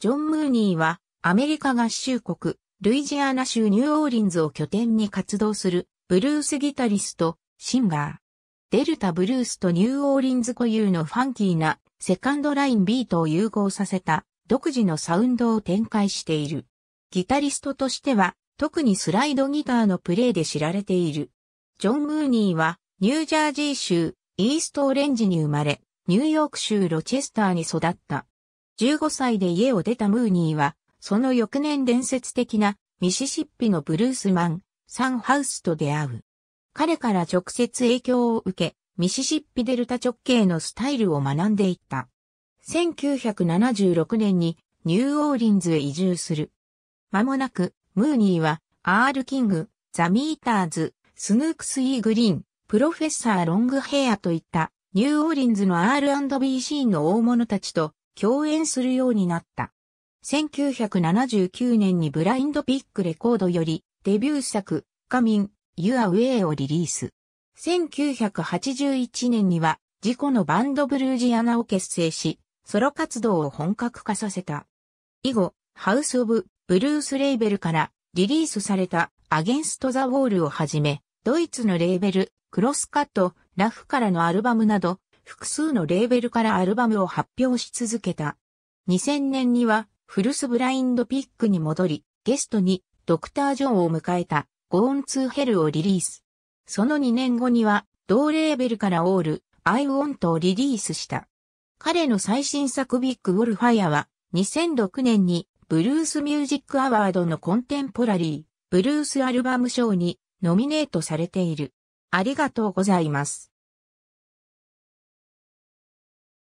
ジョン・ムーニーは、アメリカ合衆国、ルイジアナ州ニューオーリンズを拠点に活動する、ブルースギタリスト、シンガー。デルタ・ブルースとニューオーリンズ固有のファンキーな、セカンドラインビートを融合させた、独自のサウンドを展開している。ギタリストとしては、特にスライドギターのプレイで知られている。ジョン・ムーニーは、ニュージャージー州、イーストオレンジに生まれ、ニューヨーク州ロチェスターに育った。15歳で家を出たムーニーは、その翌年伝説的なミシシッピのブルースマン、サンハウスと出会う。彼から直接影響を受け、ミシシッピデルタ直系のスタイルを学んでいった。1976年にニューオーリンズへ移住する。間もなく、ムーニーは、アール・キング、ザ・ミーターズ、スヌークス・イー・グリーン、プロフェッサー・ロングヘアといった、ニューオーリンズの R&B シーンの大物たちと共演するようになった。1979年にブラインドピックレコードよりデビュー作、カミン、ユアウェイをリリース。1981年には自己のバンドブルージアナを結成し、ソロ活動を本格化させた。以後、ハウス・オブ・ブルース・レーベルからリリースされたアゲンスト・ザ・ウォールをはじめ、ドイツのレーベル、クロスカット、ラフからのアルバムなど、複数のレーベルからアルバムを発表し続けた。2000年には、フルスブラインドピックに戻り、ゲストに、ドクター・ジョーを迎えた、ゴーン・ツー・ヘルをリリース。その2年後には、同レーベルからオール、アイ・ウォントをリリースした。彼の最新作ビッグ・ウォルファイアは、2006年に、ブルース・ミュージック・アワードのコンテンポラリー、ブルース・アルバム賞に、ノミネートされている。ありがとうございます。